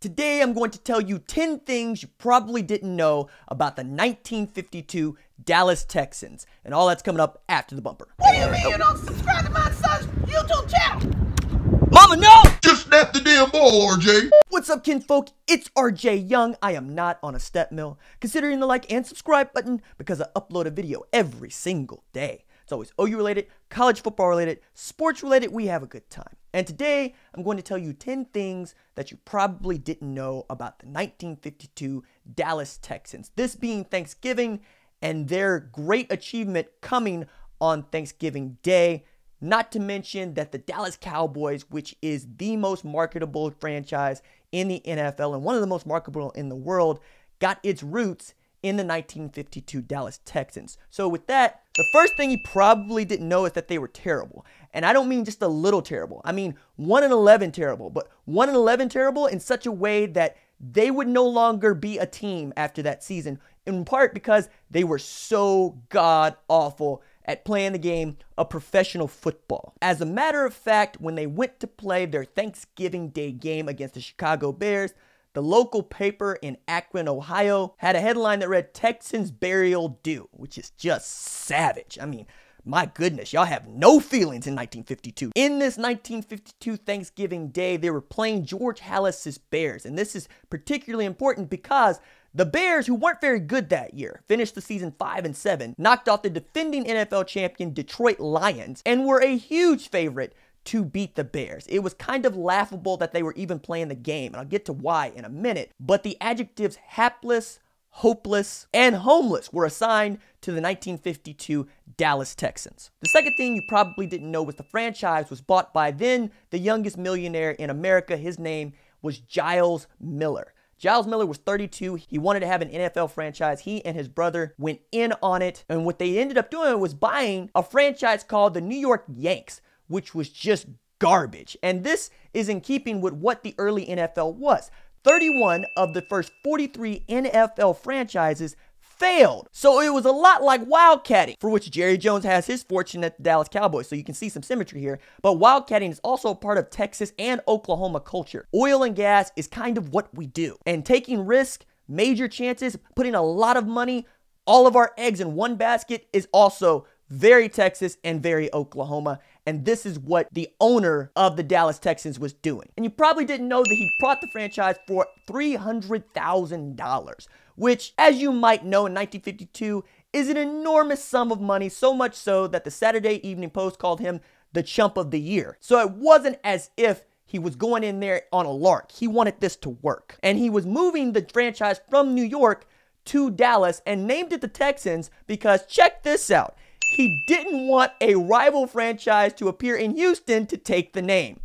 Today I'm going to tell you 10 things you probably didn't know about the 1952 Dallas Texans. And all that's coming up after the bumper. What do you mean oh. you don't subscribe to my son's YouTube channel? Mama, no! Just snap the damn ball, RJ. What's up, kinfolk? It's RJ Young. I am not on a step mill. Considering the like and subscribe button because I upload a video every single day. It's always OU related, college football related, sports related. We have a good time. And today, I'm going to tell you 10 things that you probably didn't know about the 1952 Dallas Texans. This being Thanksgiving and their great achievement coming on Thanksgiving Day. Not to mention that the Dallas Cowboys, which is the most marketable franchise in the NFL and one of the most marketable in the world, got its roots in the 1952 Dallas Texans. So with that, the first thing you probably didn't know is that they were terrible. And I don't mean just a little terrible. I mean 1 in 11 terrible, but 1 in 11 terrible in such a way that they would no longer be a team after that season, in part because they were so god awful at playing the game of professional football. As a matter of fact, when they went to play their Thanksgiving Day game against the Chicago Bears, the local paper in Akron, Ohio had a headline that read Texans Burial Due, which is just savage. I mean, my goodness, y'all have no feelings in 1952. In this 1952 Thanksgiving Day, they were playing George Hallis's Bears, and this is particularly important because the Bears, who weren't very good that year, finished the season 5 and 7, knocked off the defending NFL champion Detroit Lions, and were a huge favorite to beat the Bears. It was kind of laughable that they were even playing the game, and I'll get to why in a minute. But the adjectives hapless, hopeless, and homeless were assigned to the 1952 Dallas Texans. The second thing you probably didn't know was the franchise was bought by then the youngest millionaire in America. His name was Giles Miller. Giles Miller was 32. He wanted to have an NFL franchise. He and his brother went in on it. And what they ended up doing was buying a franchise called the New York Yanks which was just garbage. And this is in keeping with what the early NFL was. 31 of the first 43 NFL franchises failed. So it was a lot like wildcatting, for which Jerry Jones has his fortune at the Dallas Cowboys, so you can see some symmetry here. But wildcatting is also part of Texas and Oklahoma culture. Oil and gas is kind of what we do. And taking risk, major chances, putting a lot of money, all of our eggs in one basket is also very Texas and very Oklahoma. And this is what the owner of the Dallas Texans was doing. And you probably didn't know that he bought the franchise for $300,000, which, as you might know, in 1952 is an enormous sum of money, so much so that the Saturday Evening Post called him the chump of the year. So it wasn't as if he was going in there on a lark. He wanted this to work. And he was moving the franchise from New York to Dallas and named it the Texans because check this out he didn't want a rival franchise to appear in Houston to take the name.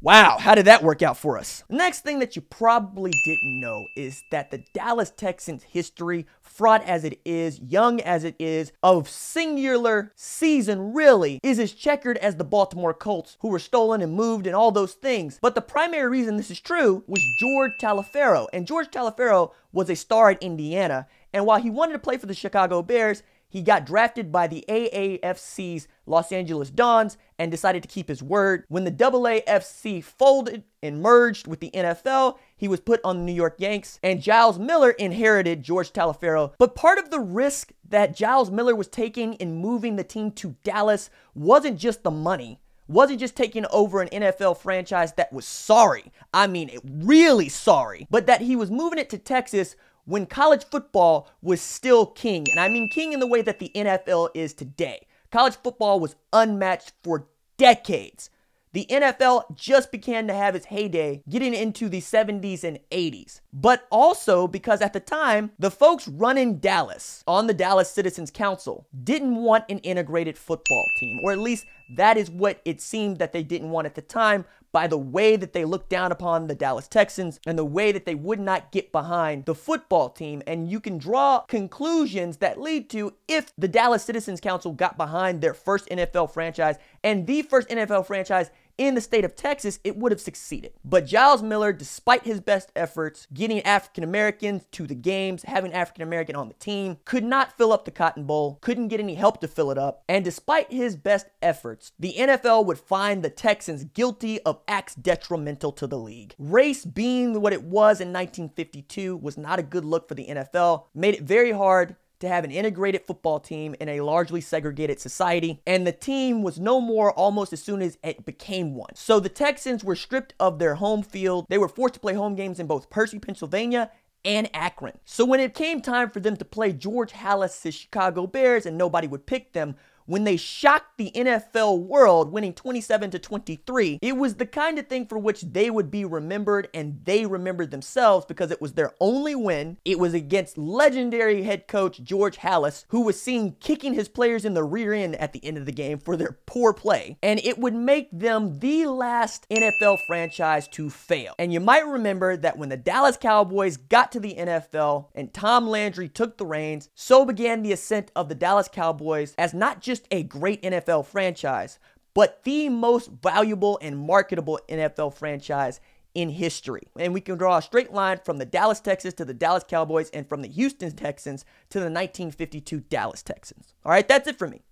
Wow, how did that work out for us? next thing that you probably didn't know is that the Dallas Texans' history, fraught as it is, young as it is, of singular season really, is as checkered as the Baltimore Colts, who were stolen and moved and all those things. But the primary reason this is true was George Talaferro. And George Talaferro was a star at Indiana. And while he wanted to play for the Chicago Bears, he got drafted by the AAFC's Los Angeles Dons and decided to keep his word. When the AAFC folded and merged with the NFL, he was put on the New York Yanks, and Giles Miller inherited George Talaferro. But part of the risk that Giles Miller was taking in moving the team to Dallas wasn't just the money wasn't just taking over an NFL franchise that was sorry. I mean, really sorry. But that he was moving it to Texas when college football was still king, and I mean king in the way that the NFL is today. College football was unmatched for decades. The NFL just began to have its heyday getting into the 70s and 80s. But also because at the time, the folks running Dallas on the Dallas Citizens Council didn't want an integrated football team, or at least that is what it seemed that they didn't want at the time by the way that they looked down upon the Dallas Texans and the way that they would not get behind the football team. And you can draw conclusions that lead to if the Dallas Citizens Council got behind their first NFL franchise and the first NFL franchise in the state of Texas, it would have succeeded. But Giles Miller, despite his best efforts, getting African Americans to the games, having African American on the team, could not fill up the Cotton Bowl, couldn't get any help to fill it up. And despite his best efforts, the NFL would find the Texans guilty of acts detrimental to the league. Race being what it was in 1952 was not a good look for the NFL, made it very hard to have an integrated football team in a largely segregated society, and the team was no more almost as soon as it became one. So the Texans were stripped of their home field. They were forced to play home games in both Percy, Pennsylvania, and Akron. So when it came time for them to play George Hallis' Chicago Bears and nobody would pick them, when they shocked the NFL world, winning 27 to 23, it was the kind of thing for which they would be remembered and they remembered themselves because it was their only win. It was against legendary head coach George Hallis, who was seen kicking his players in the rear end at the end of the game for their poor play. And it would make them the last NFL franchise to fail. And you might remember that when the Dallas Cowboys got to the NFL and Tom Landry took the reins, so began the ascent of the Dallas Cowboys as not just just a great NFL franchise, but the most valuable and marketable NFL franchise in history. And we can draw a straight line from the Dallas Texans to the Dallas Cowboys and from the Houston Texans to the 1952 Dallas Texans. All right, that's it for me.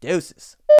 Deuces.